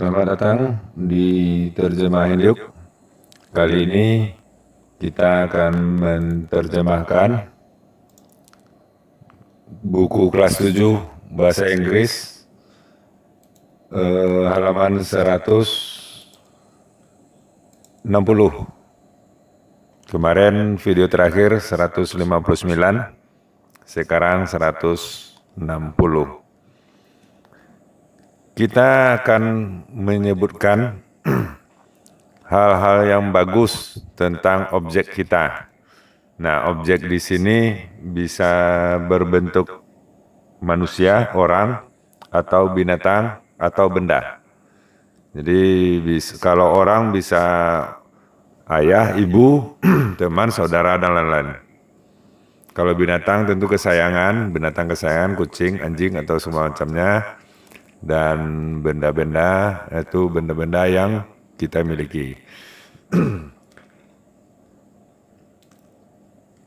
Selamat datang di Terjemah Heliuk. Kali ini kita akan menerjemahkan buku kelas 7 bahasa Inggris eh, halaman 160. Kemarin video terakhir 159, sekarang 160. Kita akan menyebutkan hal-hal yang bagus tentang objek kita. Nah, objek di sini bisa berbentuk manusia, orang, atau binatang, atau benda. Jadi, kalau orang bisa ayah, ibu, teman, saudara, dan lain-lain. Kalau binatang tentu kesayangan, binatang kesayangan, kucing, anjing, atau semua macamnya dan benda-benda itu benda-benda yang kita miliki.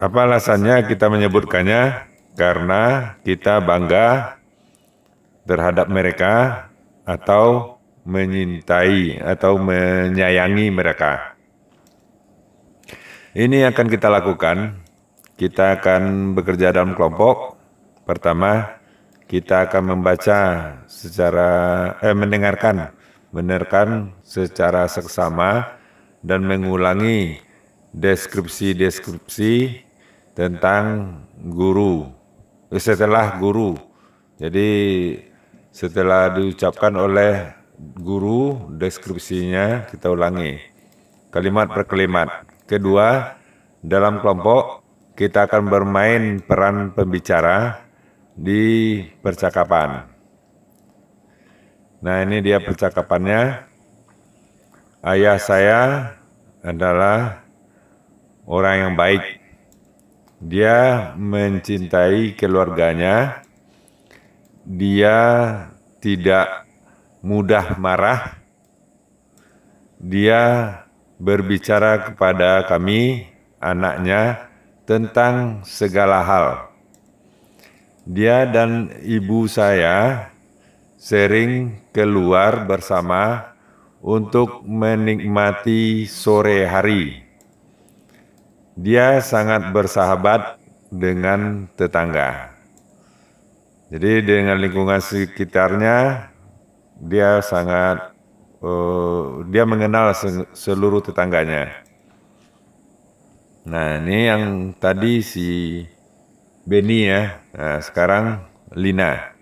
Apa alasannya kita menyebutkannya? Karena kita bangga terhadap mereka atau menyintai atau menyayangi mereka. Ini akan kita lakukan. Kita akan bekerja dalam kelompok. Pertama, kita akan membaca secara eh, mendengarkan, mendengarkan secara seksama dan mengulangi deskripsi-deskripsi tentang guru eh, setelah guru. Jadi setelah diucapkan oleh guru deskripsinya kita ulangi kalimat per kalimat. Kedua, dalam kelompok kita akan bermain peran pembicara di percakapan. Nah, ini dia percakapannya. Ayah saya adalah orang yang baik. Dia mencintai keluarganya. Dia tidak mudah marah. Dia berbicara kepada kami, anaknya, tentang segala hal. Dia dan ibu saya sering keluar bersama untuk menikmati sore hari. Dia sangat bersahabat dengan tetangga. Jadi dengan lingkungan sekitarnya dia sangat uh, dia mengenal seluruh tetangganya. Nah, ini yang tadi si Beni ya. Nah, sekarang Lina.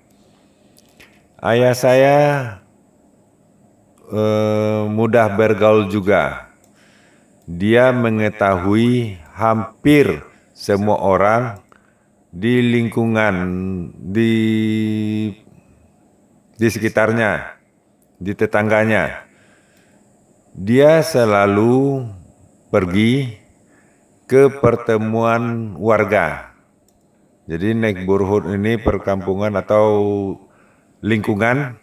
Ayah saya eh, mudah bergaul juga. Dia mengetahui hampir semua orang di lingkungan di di sekitarnya, di tetangganya. Dia selalu pergi ke pertemuan warga jadi neighborhood ini perkampungan atau lingkungan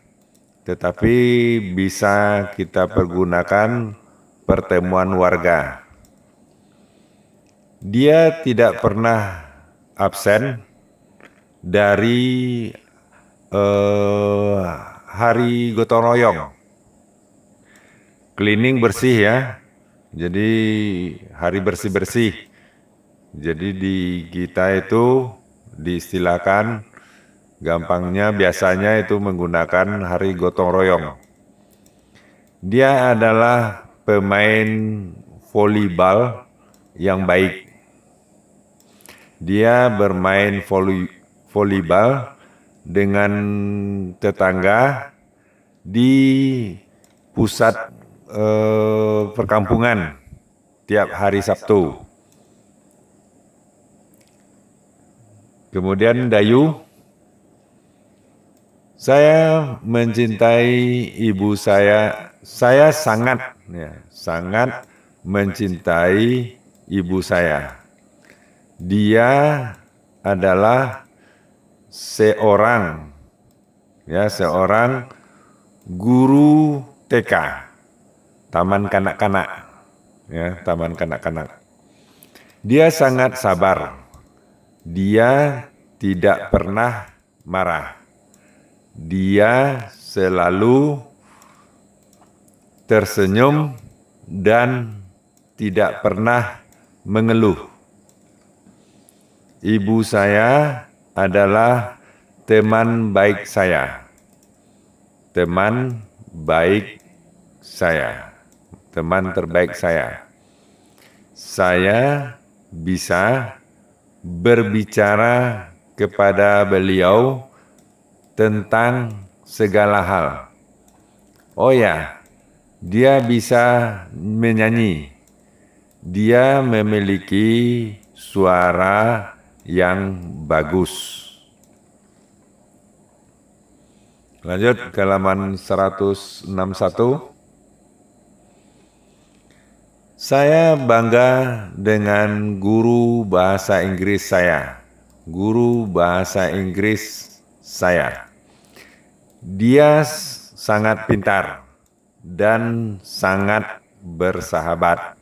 tetapi bisa kita pergunakan pertemuan warga. Dia tidak pernah absen dari eh, hari gotong royong. Cleaning bersih ya. Jadi hari bersih-bersih. Jadi di kita itu diistilahkan gampangnya biasanya itu menggunakan hari gotong royong. Dia adalah pemain volleyball yang baik. Dia bermain volley, volleyball dengan tetangga di pusat eh, perkampungan tiap hari Sabtu. Kemudian Dayu, saya mencintai ibu saya. Saya sangat, ya, sangat mencintai ibu saya. Dia adalah seorang, ya, seorang guru TK, taman kanak-kanak, ya, taman kanak-kanak. Dia sangat sabar dia tidak pernah marah. Dia selalu tersenyum dan tidak pernah mengeluh. Ibu saya adalah teman baik saya. Teman baik saya. Teman terbaik saya. Saya bisa berbicara kepada beliau tentang segala hal. Oh ya, dia bisa menyanyi. Dia memiliki suara yang bagus. Lanjut ke halaman 161. Saya bangga dengan guru bahasa Inggris saya. Guru bahasa Inggris saya. Dia sangat pintar dan sangat bersahabat.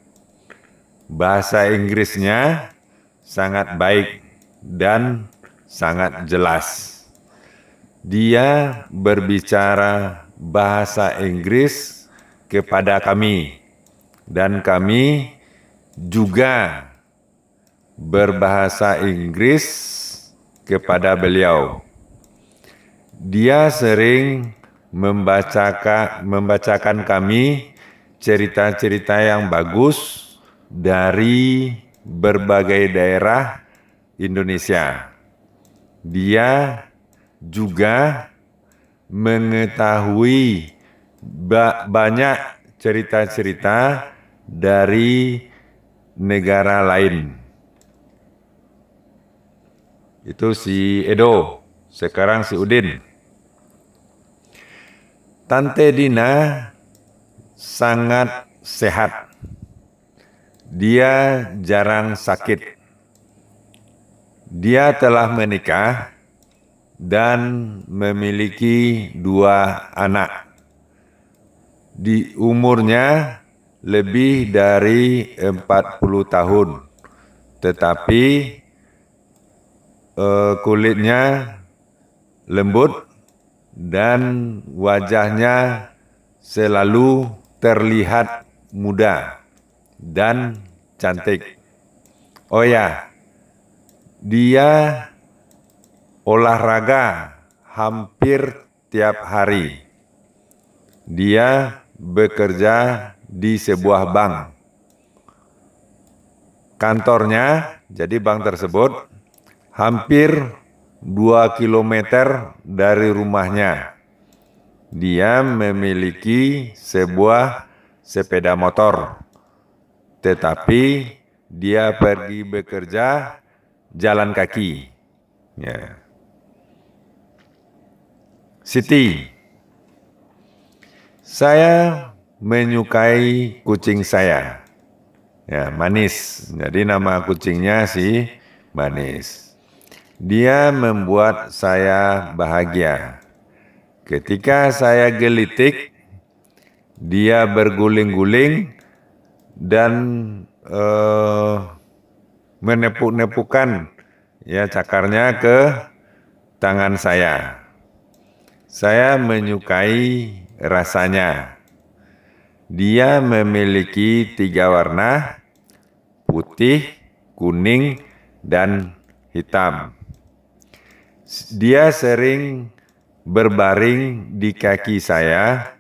Bahasa Inggrisnya sangat baik dan sangat jelas. Dia berbicara bahasa Inggris kepada kami dan nah, kami juga berbahasa Inggris kepada beliau. Dia sering membacakan membacakan kami cerita-cerita yang bagus dari berbagai daerah Indonesia. Dia juga mengetahui banyak cerita-cerita dari negara lain. Itu si Edo, sekarang si Udin. Tante Dina sangat sehat. Dia jarang sakit. Dia telah menikah dan memiliki dua anak. Di umurnya lebih dari 40 tahun tetapi uh, kulitnya lembut dan wajahnya selalu terlihat muda dan cantik. Oh ya, dia olahraga hampir tiap hari. Dia bekerja di sebuah bank. Kantornya, jadi bank tersebut, hampir 2 km dari rumahnya. Dia memiliki sebuah sepeda motor. Tetapi dia pergi bekerja jalan kaki. Ya. Siti, saya menyukai kucing saya. Ya, manis. Jadi nama kucingnya si manis. Dia membuat saya bahagia. Ketika saya gelitik, dia berguling-guling dan uh, eh, menepuk-nepukan ya cakarnya ke tangan saya. Saya menyukai rasanya. Dia memiliki tiga warna, putih, kuning, dan hitam. Dia sering berbaring di kaki saya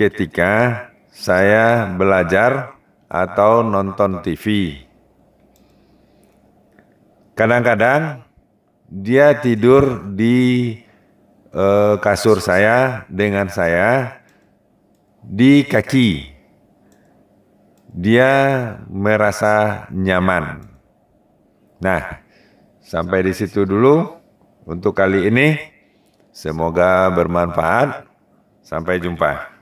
ketika saya belajar atau nonton TV. Kadang-kadang dia tidur di eh, kasur saya dengan saya di kaki. Dia merasa nyaman. Nah, sampai di situ dulu untuk kali ini. Semoga bermanfaat. Sampai jumpa.